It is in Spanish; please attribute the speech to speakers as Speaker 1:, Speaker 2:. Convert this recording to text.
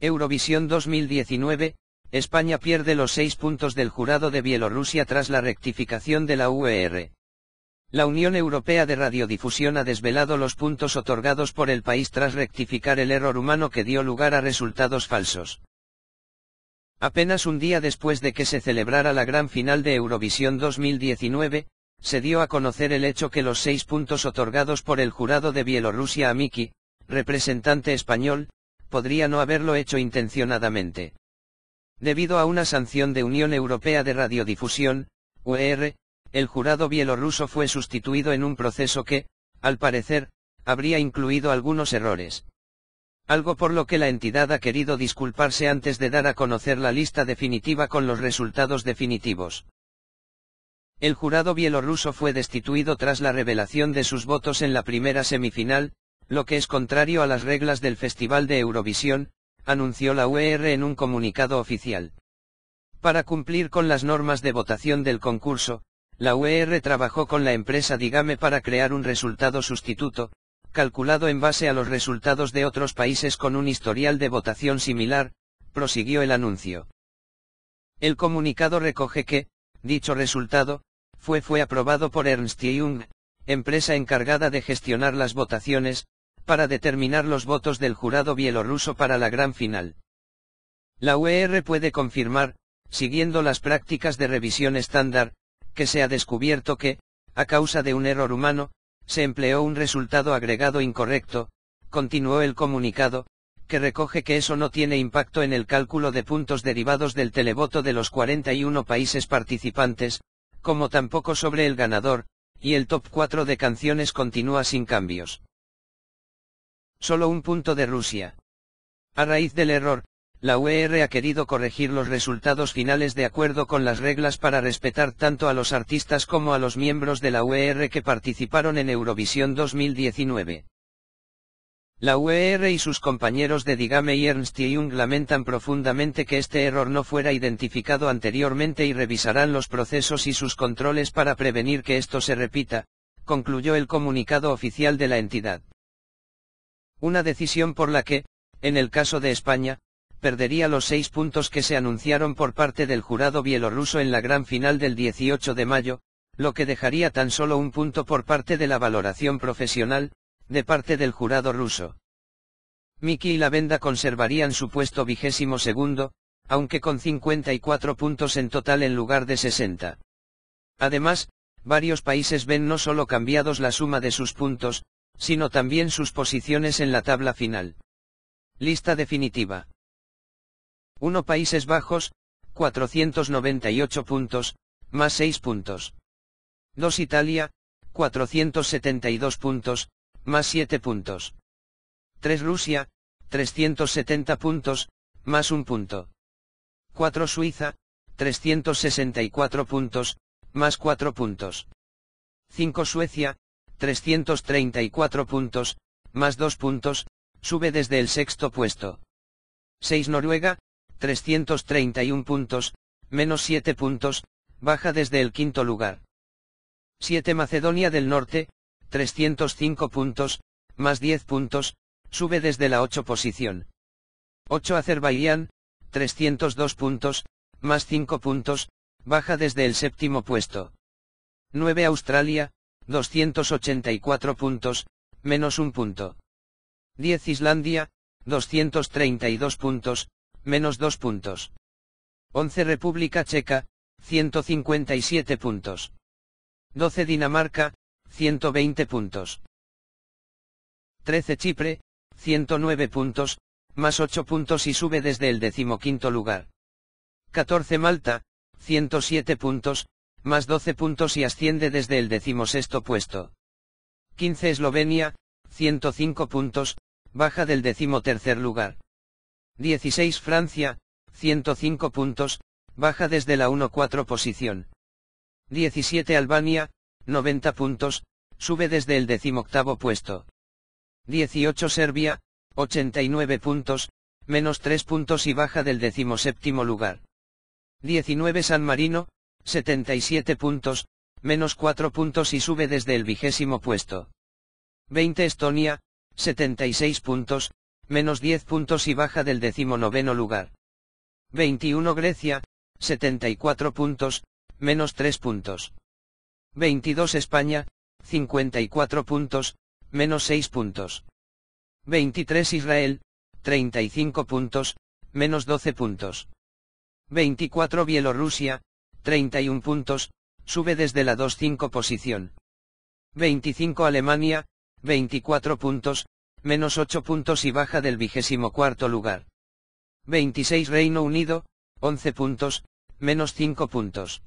Speaker 1: Eurovisión 2019, España pierde los seis puntos del jurado de Bielorrusia tras la rectificación de la UER. La Unión Europea de Radiodifusión ha desvelado los puntos otorgados por el país tras rectificar el error humano que dio lugar a resultados falsos. Apenas un día después de que se celebrara la gran final de Eurovisión 2019, se dio a conocer el hecho que los seis puntos otorgados por el jurado de Bielorrusia a Miki, representante español, podría no haberlo hecho intencionadamente. Debido a una sanción de Unión Europea de Radiodifusión, e el jurado bielorruso fue sustituido en un proceso que, al parecer, habría incluido algunos errores. Algo por lo que la entidad ha querido disculparse antes de dar a conocer la lista definitiva con los resultados definitivos. El jurado bielorruso fue destituido tras la revelación de sus votos en la primera semifinal, lo que es contrario a las reglas del Festival de Eurovisión, anunció la UER en un comunicado oficial. Para cumplir con las normas de votación del concurso, la UER trabajó con la empresa Digame para crear un resultado sustituto, calculado en base a los resultados de otros países con un historial de votación similar, prosiguió el anuncio. El comunicado recoge que, dicho resultado, fue fue aprobado por Ernst Young, empresa encargada de gestionar las votaciones, para determinar los votos del jurado bielorruso para la gran final. La UER puede confirmar, siguiendo las prácticas de revisión estándar, que se ha descubierto que, a causa de un error humano, se empleó un resultado agregado incorrecto, continuó el comunicado, que recoge que eso no tiene impacto en el cálculo de puntos derivados del televoto de los 41 países participantes, como tampoco sobre el ganador, y el top 4 de canciones continúa sin cambios. Solo un punto de Rusia. A raíz del error, la UER ha querido corregir los resultados finales de acuerdo con las reglas para respetar tanto a los artistas como a los miembros de la UER que participaron en Eurovisión 2019. La UER y sus compañeros de Digame y Ernst y lamentan profundamente que este error no fuera identificado anteriormente y revisarán los procesos y sus controles para prevenir que esto se repita, concluyó el comunicado oficial de la entidad. Una decisión por la que, en el caso de España, perdería los seis puntos que se anunciaron por parte del jurado bielorruso en la gran final del 18 de mayo, lo que dejaría tan solo un punto por parte de la valoración profesional, de parte del jurado ruso. Miki y la Venda conservarían su puesto vigésimo segundo, aunque con 54 puntos en total en lugar de 60. Además, varios países ven no solo cambiados la suma de sus puntos, sino también sus posiciones en la tabla final. Lista definitiva. 1 Países Bajos, 498 puntos, más 6 puntos. 2 Italia, 472 puntos, más 7 puntos. 3 Rusia, 370 puntos, más 1 punto. 4 Suiza, 364 puntos, más 4 puntos. 5 Suecia, 334 puntos, más 2 puntos, sube desde el sexto puesto. 6 Noruega, 331 puntos, menos 7 puntos, baja desde el quinto lugar. 7 Macedonia del Norte, 305 puntos, más 10 puntos, sube desde la 8 posición. 8 Azerbaiyán, 302 puntos, más 5 puntos, baja desde el séptimo puesto. 9 Australia, 284 puntos, menos un punto. 10 Islandia, 232 puntos, menos 2 puntos. 11 República Checa, 157 puntos. 12 Dinamarca, 120 puntos. 13 Chipre, 109 puntos, más 8 puntos y sube desde el decimoquinto lugar. 14 Malta, 107 puntos, más 12 puntos y asciende desde el decimosexto puesto. 15 Eslovenia, 105 puntos, baja del decimotercer lugar. 16 Francia, 105 puntos, baja desde la 1-4 posición. 17 Albania, 90 puntos, sube desde el decimoctavo puesto. 18 Serbia, 89 puntos, menos 3 puntos y baja del decimoséptimo lugar. 19 San Marino, 77 puntos, menos 4 puntos y sube desde el vigésimo puesto. 20 Estonia, 76 puntos, menos 10 puntos y baja del decimonoveno lugar. 21 Grecia, 74 puntos, menos 3 puntos. 22 España, 54 puntos, menos 6 puntos. 23 Israel, 35 puntos, menos 12 puntos. 24 Bielorrusia, 31 puntos, sube desde la 2-5 posición. 25 Alemania, 24 puntos, menos 8 puntos y baja del vigésimo cuarto lugar. 26 Reino Unido, 11 puntos, menos 5 puntos.